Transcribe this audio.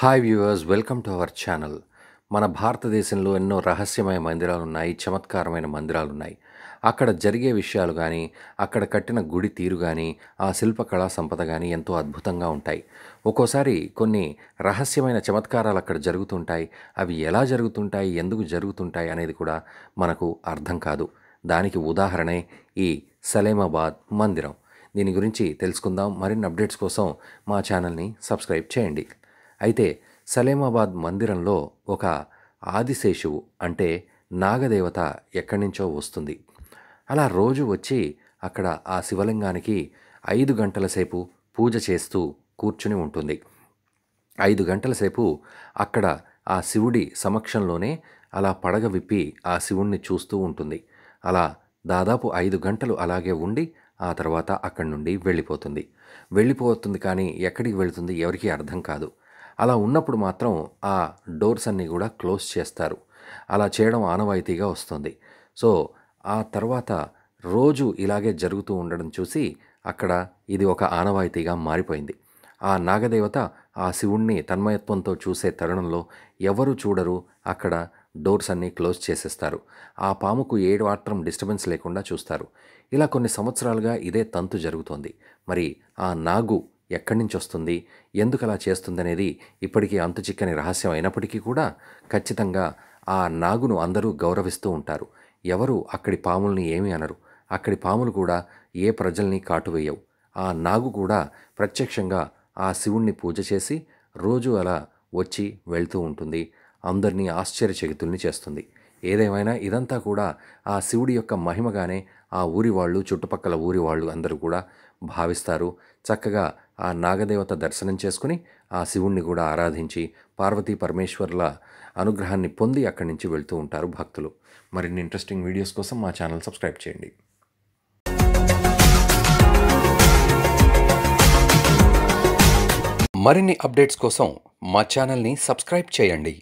hi viewers welcome to our channel మన భారతదేశంలో ఎన్నో రహస్యమైన మందిరాలు ఉన్నాయి చమత్కారమైన మందిరాలు ఉన్నాయి అక్కడ జరిగే విషయాలు కానీ అక్కడ కట్టిన గుడి తీరు కానీ ఆ శిల్పకళా సంపద కానీ ఎంతో అద్భుతంగా ఉంటాయి ఒక్కోసారి కొన్ని రహస్యమైన చమత్కారాలు అక్కడ జరుగుతుంటాయి అవి ఎలా జరుగుతుంటాయి ఎందుకు జరుగుతుంటాయి అనేది కూడా మనకు అర్థం కాదు దానికి ఉదాహరణే ఈ సలేమాబాద్ మందిరం దీని గురించి తెలుసుకుందాం మరిన్ని అప్డేట్స్ కోసం మా ఛానల్ని సబ్స్క్రైబ్ చేయండి అయితే సలేమాబాద్ మందిరంలో ఒక ఆదిశేషువు అంటే నాగదేవత ఎక్కడి నుంచో వస్తుంది అలా రోజు వచ్చి అక్కడ ఆ శివలింగానికి ఐదు గంటల సేపు పూజ చేస్తూ కూర్చుని ఉంటుంది ఐదు గంటల సేపు అక్కడ ఆ శివుడి సమక్షంలోనే అలా పడగ విప్పి ఆ శివుణ్ణి చూస్తూ ఉంటుంది అలా దాదాపు ఐదు గంటలు అలాగే ఉండి ఆ తర్వాత అక్కడి నుండి వెళ్ళిపోతుంది వెళ్ళిపోతుంది కానీ ఎక్కడికి వెళుతుంది ఎవరికీ అర్థం కాదు అలా ఉన్నప్పుడు మాత్రం ఆ డోర్స్ అన్నీ కూడా క్లోజ్ చేస్తారు అలా చేయడం ఆనవాయితీగా వస్తుంది సో ఆ తర్వాత రోజు ఇలాగే జరుగుతూ ఉండడం చూసి అక్కడ ఇది ఒక ఆనవాయితీగా మారిపోయింది ఆ నాగదేవత ఆ శివుణ్ణి తన్మయత్వంతో చూసే తరుణంలో ఎవరు చూడరు అక్కడ డోర్స్ అన్నీ క్లోజ్ చేసేస్తారు ఆ పాముకు ఏడు మాత్రం డిస్టర్బెన్స్ లేకుండా చూస్తారు ఇలా కొన్ని సంవత్సరాలుగా ఇదే తంతు జరుగుతోంది మరి ఆ నాగు ఎక్కడి నుంచి వస్తుంది ఎందుకు అలా చేస్తుందనేది ఇప్పటికీ అంతు చిక్కని రహస్యం అయినప్పటికీ కూడా ఖచ్చితంగా ఆ నాగును అందరూ గౌరవిస్తూ ఉంటారు ఎవరు అక్కడి పాముల్ని ఏమీ అనరు అక్కడి పాములు కూడా ఏ ప్రజల్ని కాటువేయవు ఆ నాగు కూడా ప్రత్యక్షంగా ఆ శివుణ్ణి పూజ చేసి రోజు అలా వచ్చి వెళ్తూ ఉంటుంది అందరినీ ఆశ్చర్యచకితుల్ని చేస్తుంది ఏదేమైనా ఇదంతా కూడా ఆ శివుడి యొక్క మహిమగానే ఆ ఊరి వాళ్ళు చుట్టుపక్కల ఊరి వాళ్ళు అందరూ కూడా భావిస్తారు చక్కగా ఆ నాగదేవత దర్శనం చేసుకుని ఆ శివుణ్ణి కూడా ఆరాధించి పార్వతీ పరమేశ్వర్ల అనుగ్రహాన్ని పొంది అక్కడి నుంచి వెళ్తూ ఉంటారు భక్తులు మరిన్ని ఇంట్రెస్టింగ్ వీడియోస్ కోసం మా ఛానల్ సబ్స్క్రైబ్ చేయండి మరిన్ని అప్డేట్స్ కోసం మా ఛానల్ని సబ్స్క్రైబ్ చేయండి